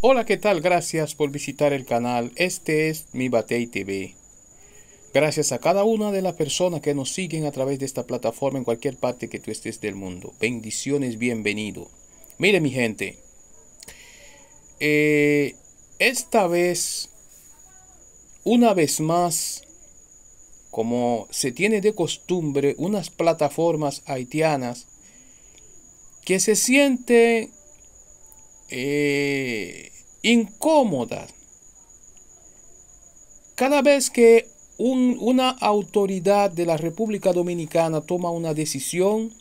Hola, ¿qué tal? Gracias por visitar el canal. Este es Mi Batey TV. Gracias a cada una de las personas que nos siguen a través de esta plataforma en cualquier parte que tú estés del mundo. Bendiciones, bienvenido. Mire mi gente, eh, esta vez, una vez más, como se tiene de costumbre, unas plataformas haitianas que se siente eh, incómoda Cada vez que una autoridad de la República Dominicana toma una decisión,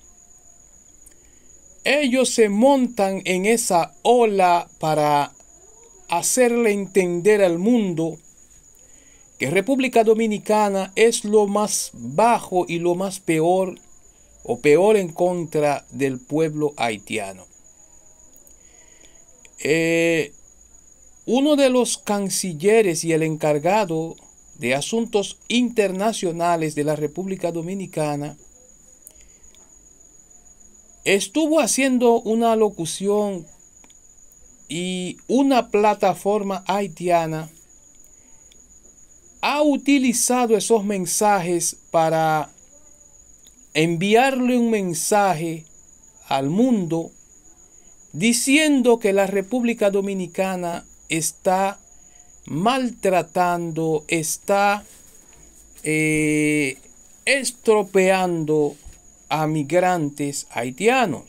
ellos se montan en esa ola para hacerle entender al mundo que República Dominicana es lo más bajo y lo más peor o peor en contra del pueblo haitiano. Eh, uno de los cancilleres y el encargado de asuntos internacionales de la República Dominicana estuvo haciendo una locución y una plataforma haitiana ha utilizado esos mensajes para enviarle un mensaje al mundo diciendo que la República Dominicana está maltratando, está eh, estropeando a migrantes haitianos.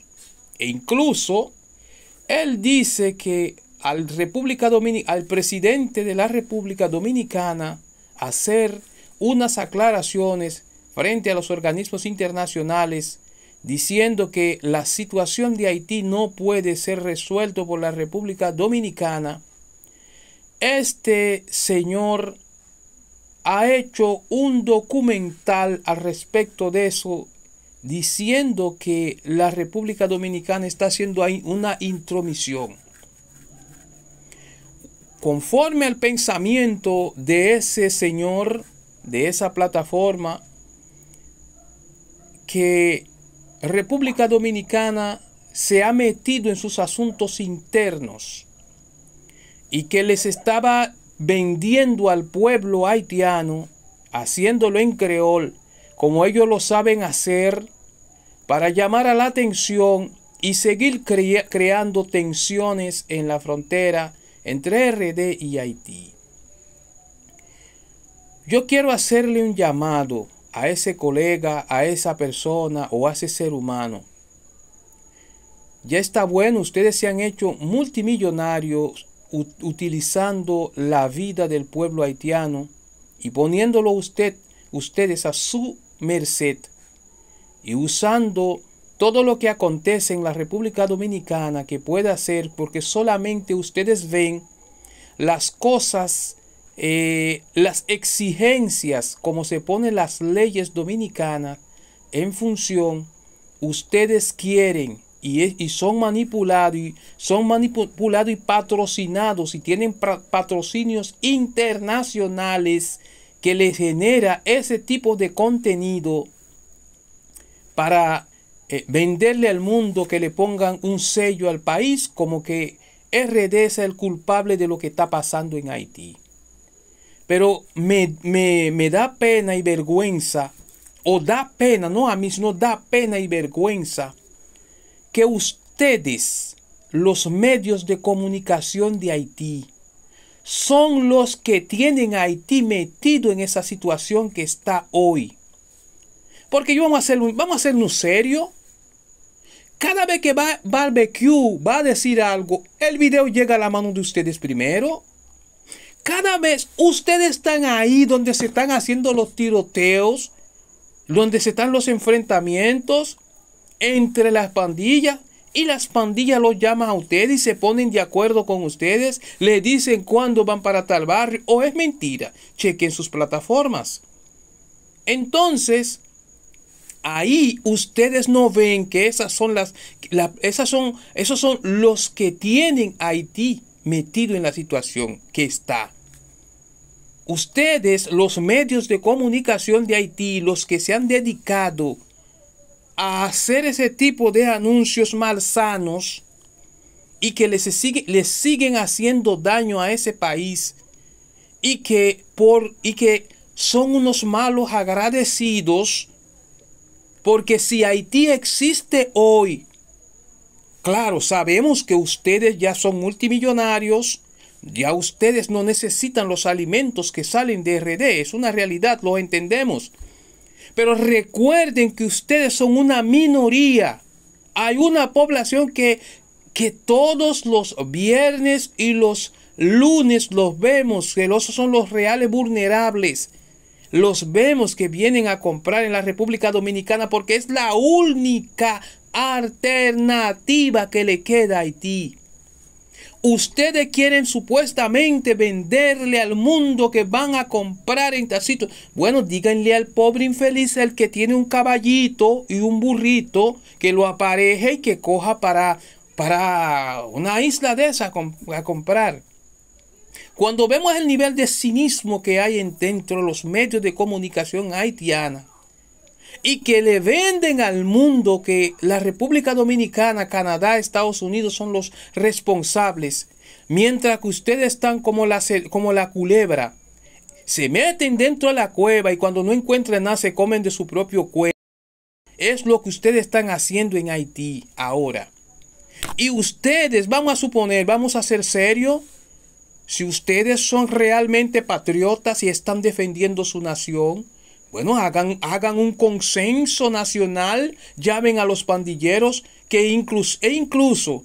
E incluso él dice que al, República al presidente de la República Dominicana hacer unas aclaraciones frente a los organismos internacionales diciendo que la situación de Haití no puede ser resuelta por la República Dominicana, este señor ha hecho un documental al respecto de eso, diciendo que la República Dominicana está haciendo ahí una intromisión. Conforme al pensamiento de ese señor, de esa plataforma, que República Dominicana se ha metido en sus asuntos internos y que les estaba vendiendo al pueblo haitiano, haciéndolo en creol, como ellos lo saben hacer, para llamar a la atención y seguir creando tensiones en la frontera entre RD y Haití. Yo quiero hacerle un llamado a ese colega, a esa persona o a ese ser humano. Ya está bueno, ustedes se han hecho multimillonarios utilizando la vida del pueblo haitiano y poniéndolo usted, ustedes a su merced y usando todo lo que acontece en la República Dominicana que pueda hacer porque solamente ustedes ven las cosas eh, las exigencias, como se ponen las leyes dominicanas en función, ustedes quieren y, son manipulados y son manipulados y patrocinados y tienen patrocinios internacionales que les genera ese tipo de contenido para eh, venderle al mundo que le pongan un sello al país como que RD es el culpable de lo que está pasando en Haití. Pero me, da pena y vergüenza, o da pena, no a mí, sino da pena y vergüenza que ustedes, los medios de comunicación de Haití, son los que tienen a Haití metido en esa situación que está hoy. Porque yo vamos a hacer, vamos a un serio. Cada vez que va Barbecue va a decir algo, el video llega a la mano de ustedes primero. Cada vez ustedes están ahí donde se están haciendo los tiroteos, donde se están los enfrentamientos entre las pandillas. Y las pandillas los llaman a ustedes y se ponen de acuerdo con ustedes. Le dicen cuándo van para tal barrio. O es mentira. Chequen sus plataformas. Entonces, ahí ustedes no ven que esas son las. esas son, esos son los que tienen Haití metido en la situación que está. Ustedes, los medios de comunicación de Haití, los que se han dedicado a hacer ese tipo de anuncios malsanos y que les, sigue, les siguen haciendo daño a ese país y que, por, y que son unos malos agradecidos, porque si Haití existe hoy, Claro, sabemos que ustedes ya son multimillonarios, ya ustedes no necesitan los alimentos que salen de RD, es una realidad, lo entendemos. Pero recuerden que ustedes son una minoría. Hay una población que, que todos los viernes y los lunes los vemos, que son los reales vulnerables. Los vemos que vienen a comprar en la República Dominicana porque es la única alternativa que le queda a Haití. Ustedes quieren supuestamente venderle al mundo que van a comprar en tacitos. Bueno, díganle al pobre infeliz el que tiene un caballito y un burrito que lo apareje y que coja para, para una isla de esa a comprar. Cuando vemos el nivel de cinismo que hay dentro de los medios de comunicación haitiana, y que le venden al mundo que la República Dominicana, Canadá, Estados Unidos son los responsables, mientras que ustedes están como la, como la culebra. Se meten dentro de la cueva y cuando no encuentran nada se comen de su propio cuello. Es lo que ustedes están haciendo en Haití ahora. Y ustedes, vamos a suponer, vamos a ser serios, si ustedes son realmente patriotas y están defendiendo su nación, bueno, hagan, hagan un consenso nacional, llamen a los pandilleros que incluso, e incluso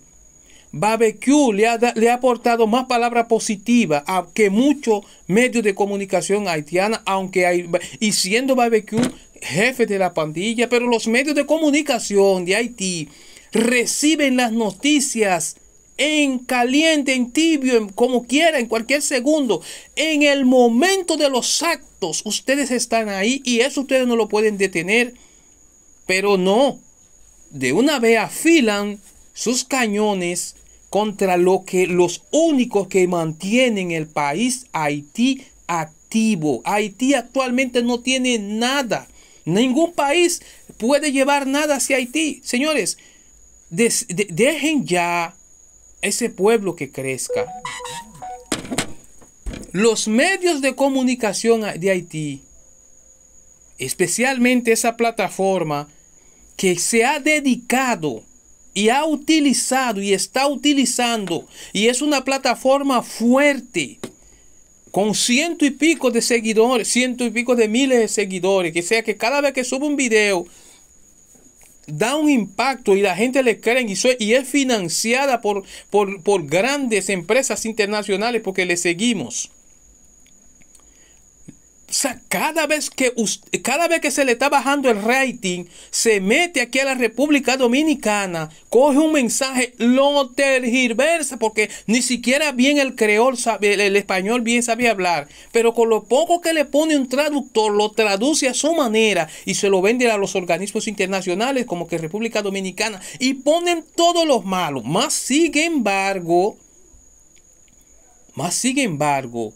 BBQ le ha, le ha aportado más palabras positivas que muchos medios de comunicación haitiana, aunque hay, y siendo BBQ jefe de la pandilla, pero los medios de comunicación de Haití reciben las noticias en caliente, en tibio, en, como quiera, en cualquier segundo, en el momento de los actos Ustedes están ahí y eso ustedes no lo pueden detener. Pero no. De una vez afilan sus cañones contra lo que los únicos que mantienen el país Haití activo. Haití actualmente no tiene nada. Ningún país puede llevar nada hacia Haití. Señores, dejen ya ese pueblo que crezca. Los medios de comunicación de Haití, especialmente esa plataforma que se ha dedicado y ha utilizado y está utilizando, y es una plataforma fuerte, con ciento y pico de seguidores, ciento y pico de miles de seguidores, que sea que cada vez que sube un video, da un impacto y la gente le cree y, y es financiada por, por grandes empresas internacionales porque le seguimos. O sea, cada vez, que cada vez que se le está bajando el rating, se mete aquí a la República Dominicana, coge un mensaje, lo tergiversa, porque ni siquiera bien el creol, sabe, el, español bien sabía hablar, pero con lo poco que le pone un traductor, lo traduce a su manera y se lo vende a los organismos internacionales como que República Dominicana y ponen todos los malos. Más sin embargo, más sin embargo,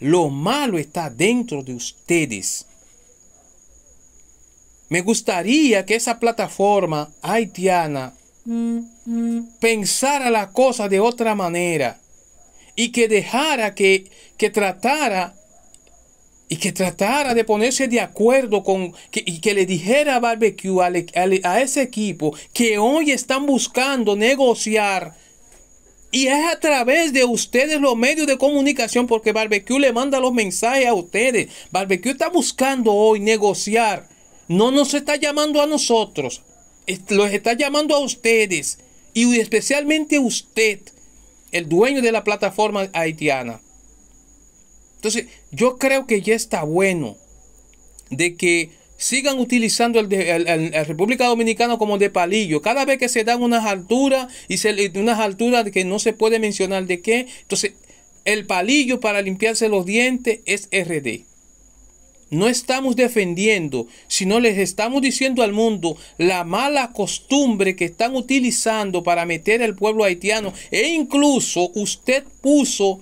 lo malo está dentro de ustedes. Me gustaría que esa plataforma haitiana pensara la cosa de otra manera y que dejara que, tratara y que tratara de ponerse de acuerdo con que, y que le dijera a Barbecue a ese equipo que hoy están buscando negociar y es a través de ustedes los medios de comunicación porque Barbecue le manda los mensajes a ustedes. Barbecue está buscando hoy negociar. No nos está llamando a nosotros. Los está llamando a ustedes. Y especialmente usted, el dueño de la plataforma haitiana. Entonces, yo creo que ya está bueno de que sigan utilizando el, de, República Dominicana como de palillo. Cada vez que se dan unas alturas y se, unas alturas que no se puede mencionar de qué, entonces el palillo para limpiarse los dientes es RD. No estamos defendiendo, sino les estamos diciendo al mundo la mala costumbre que están utilizando para meter al pueblo haitiano. E incluso usted puso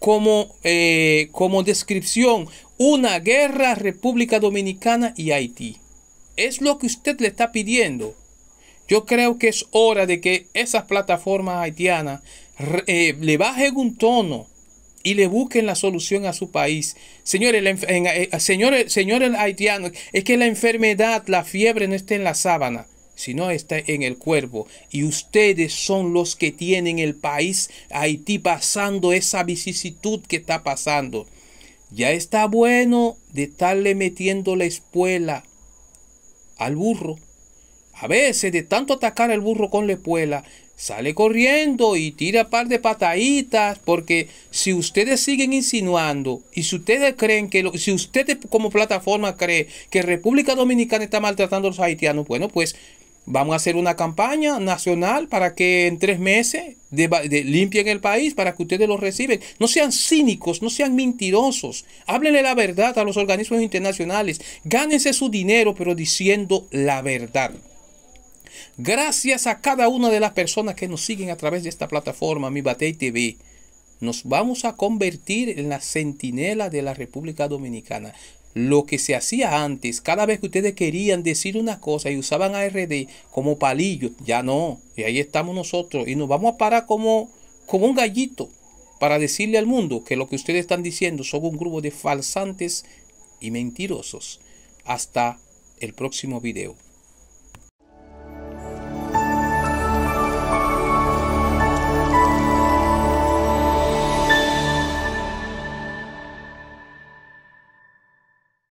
como, eh, como descripción una guerra República Dominicana y Haití. Es lo que usted le está pidiendo. Yo creo que es hora de que esas plataformas haitianas eh, le bajen un tono y le busquen la solución a su país. Señores, eh, señores, señores haitianos, es que la enfermedad, la fiebre no está en la sábana, sino está en el cuerpo. Y ustedes son los que tienen el país Haití pasando esa vicisitud que está pasando. Ya está bueno de estarle metiendo la espuela al burro. A veces, de tanto atacar al burro con la espuela, sale corriendo y tira par de pataditas, porque si ustedes siguen insinuando y si ustedes creen que, si ustedes como plataforma cree que República Dominicana está maltratando a los haitianos, bueno, pues Vamos a hacer una campaña nacional para que en tres meses de, limpien el país, para que ustedes lo reciben. No sean cínicos, no sean mentirosos. Háblenle la verdad a los organismos internacionales. Gánense su dinero, pero diciendo la verdad. Gracias a cada una de las personas que nos siguen a través de esta plataforma, Mi Batey TV. Nos vamos a convertir en la centinela de la República Dominicana lo que se hacía antes, cada vez que ustedes querían decir una cosa y usaban ARD como palillo, ya no. Y ahí estamos nosotros y nos vamos a parar como, como un gallito para decirle al mundo que lo que ustedes están diciendo son un grupo de falsantes y mentirosos. Hasta el próximo video.